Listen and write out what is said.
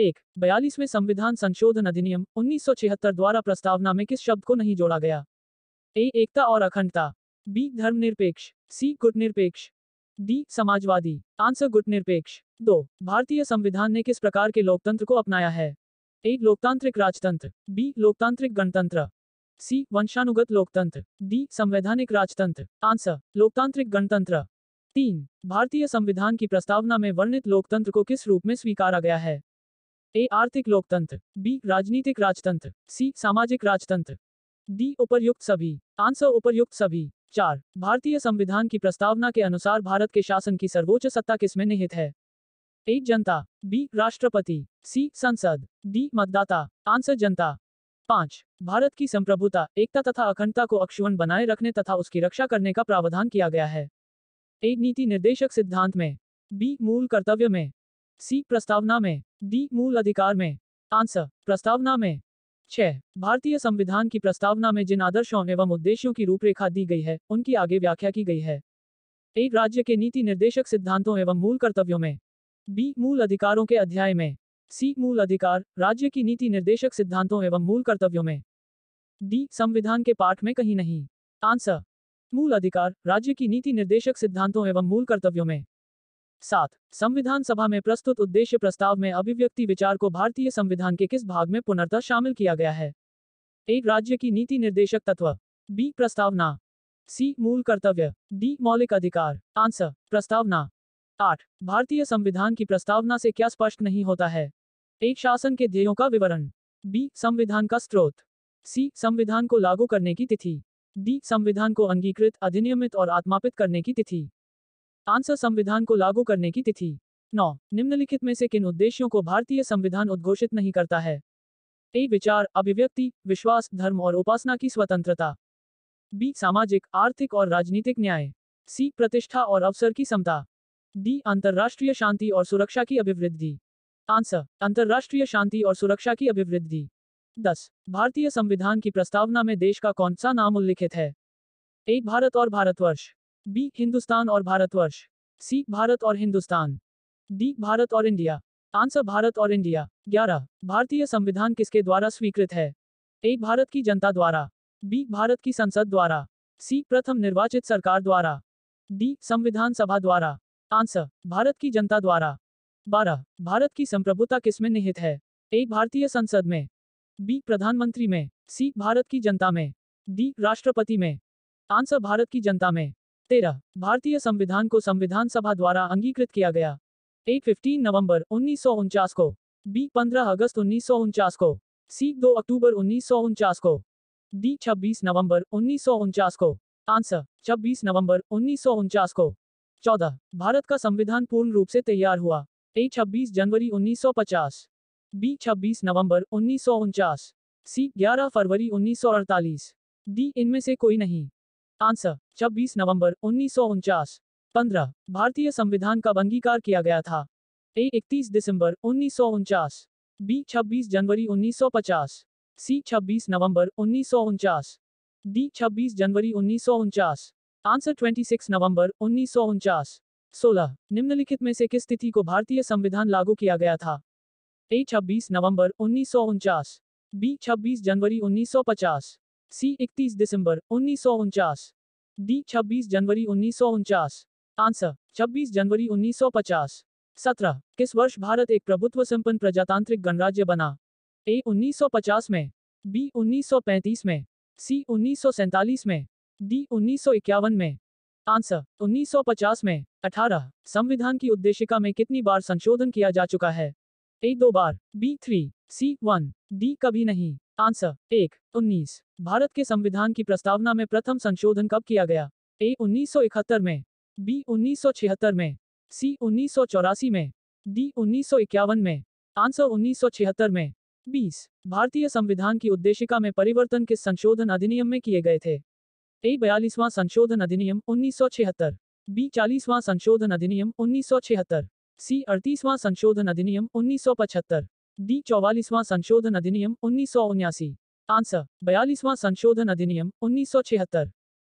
एक बयालीसवें संविधान संशोधन अधिनियम 1976 द्वारा प्रस्तावना में किस शब्द को नहीं जोड़ा गया ए एकता और अखंडता बी धर्मनिरपेक्ष सी गुटनिरपेक्ष डी समाजवादी आंसर गुटनिरपेक्ष दो भारतीय संविधान ने किस प्रकार के लोकतंत्र को अपनाया है ए लोकतांत्रिक राजतंत्र बी लोकतांत्रिक गणतंत्र सी वंशानुगत लोकतंत्र डी संवैधानिक राजतंत्र आंसर लोकतांत्रिक गणतंत्र तीन भारतीय संविधान की प्रस्तावना में वर्णित लोकतंत्र को किस रूप में स्वीकारा गया है ए आर्थिक लोकतंत्र बी राजनीतिक राजतंत्र सी सामाजिक राजतंत्र डी उपरयुक्त सभी आंसर उपरयुक्त सभी चार भारतीय संविधान की प्रस्तावना के अनुसार भारत के शासन की सर्वोच्च सत्ता किसमें निहित है ए जनता बी राष्ट्रपति सी संसद डी मतदाता आंसर जनता पांच भारत की संप्रभुता एकता तथा अखंडता को अक्षुण बनाए रखने तथा उसकी रक्षा करने का प्रावधान किया गया है ए नीति निर्देशक सिद्धांत में बी मूल कर्तव्य में सी प्रस्तावना में डी मूल अधिकार में आंसर प्रस्तावना में छह भारतीय संविधान की प्रस्तावना में जिन आदर्शों एवं उद्देश्यों की रूपरेखा दी गई है उनकी आगे व्याख्या की गई है एक राज्य के नीति निर्देशक सिद्धांतों एवं मूल कर्तव्यों में बी मूल अधिकारों के अध्याय में सी मूल अधिकार राज्य की नीति निर्देशक सिद्धांतों एवं मूल कर्तव्यों में डी संविधान के पाठ में कहीं नहीं आंसर मूल अधिकार राज्य की नीति निर्देशक सिद्धांतों एवं मूल कर्तव्यों में सात संविधान सभा में प्रस्तुत उद्देश्य प्रस्ताव में अभिव्यक्ति विचार को भारतीय संविधान के किस भाग में पुनर्तः शामिल किया गया है एक राज्य की नीति निर्देशक तत्व बी प्रस्तावना सी मूल कर्तव्य डी मौलिक अधिकार आंसर प्रस्तावना आठ भारतीय संविधान की प्रस्तावना से क्या स्पष्ट नहीं होता है एक शासन के ध्येयों का विवरण बी संविधान का स्रोत सी संविधान को लागू करने की तिथि डी संविधान को अंगीकृत अधिनियमित और आत्मापित करने की तिथि आंसर संविधान को लागू करने की तिथि नौ निम्नलिखित में से किन उद्देश्यों को भारतीय संविधान उद्घोषित नहीं करता है ए विचार अभिव्यक्ति विश्वास धर्म और उपासना की स्वतंत्रता बी सामाजिक आर्थिक और राजनीतिक न्याय सी प्रतिष्ठा और अवसर की समता डी अंतर्राष्ट्रीय शांति और सुरक्षा की अभिवृद्धि आंसर अंतर्राष्ट्रीय शांति और सुरक्षा की अभिवृद्धि दस भारतीय संविधान की प्रस्तावना में देश का कौन सा नाम उल्लिखित है एक भारत और भारतवर्ष बी हिंदुस्तान और भारतवर्ष सी भारत और हिंदुस्तान डी भारत और इंडिया आंसर भारत और इंडिया ग्यारह भारतीय संविधान किसके द्वारा स्वीकृत है एक भारत की जनता द्वारा बी भारत की संसद द्वारा सी प्रथम निर्वाचित सरकार द्वारा डी संविधान सभा द्वारा आंसर भारत की जनता द्वारा बारह भारत की संप्रभुता किसमें निहित है एक भारतीय संसद में बी प्रधानमंत्री में सी भारत की जनता में डी राष्ट्रपति में आंसर भारत की जनता में तेरह भारतीय संविधान को संविधान सभा द्वारा अंगीकृत किया गया एक फिफ्टीन नवंबर उन्नीस सौ उनचास को बी पंद्रह अगस्त उन्नीस सौ उनचास को सी दो अक्टूबर उन्नीस सौ उनचास को डी छब्बीस नवंबर उन्नीस सौ उनचास को आंसर छब्बीस नवंबर उन्नीस सौ उनचास को चौदह भारत का संविधान पूर्ण रूप से तैयार हुआ ए छब्बीस जनवरी उन्नीस सौ पचास बी छब्बीस नवंबर उन्नीस सौ उनचास सी ग्यारह फरवरी उन्नीस सौ अड़तालीस डी इनमें से कोई नहीं आंसर छब्बीस नवम्बर उन्नीस सौ उनचास पंद्रह भारतीय संविधान का अंगीकार किया गया था ए इकतीस दिसंबर उन्नीस सौ उनचास बी छब्बीस जनवरी उन्नीस सौ पचास सी छब्बीस नवम्बर उन्नीस सौ उनचास डी छब्बीस जनवरी उन्नीस सौ उनचास आंसर ट्वेंटी सिक्स नवम्बर उन्नीस सौ उनचास सोलह निम्नलिखित में से किस तिथि को भारतीय संविधान लागू किया गया था ए छब्बीस नवम्बर उन्नीस सौ उनचास बी छब्बीस जनवरी उन्नीस सौ पचास सी 31 दिसंबर उन्नीस सौ उनचास डी छब्बीस जनवरी उन्नीस सौ आंसर छब्बीस जनवरी उन्नीस सौ पचास सत्रह किस वर्ष भारत एक प्रभुत्व संपन्न प्रजातांत्रिक गणराज्य बना ए 1950 में बी 1935 में सी उन्नीस में डी उन्नीस में आंसर 1950 में 18 संविधान की उद्देशिका में कितनी बार संशोधन किया जा चुका है ए दो बार B three C one D कभी नहीं आंसर एक उन्नीस भारत के संविधान की प्रस्तावना में प्रथम संशोधन कब किया गया ए उन्नीस में बी उन्नीस में सी उन्नीस में डी उन्नीस में आंसर उन्नीस में बीस भारतीय संविधान की उद्देशिका में परिवर्तन किस संशोधन अधिनियम में किए गए थे ए बयालीसवां संशोधन अधिनियम उन्नीस बी चालीसवां संशोधन अधिनियम उन्नीस सी अड़तीसवां संशोधन अधिनियम उन्नीस डी चौवालीसवां संशोधन अधिनियम उन्नीस आंसर बयालीसवां संशोधन अधिनियम उन्नीस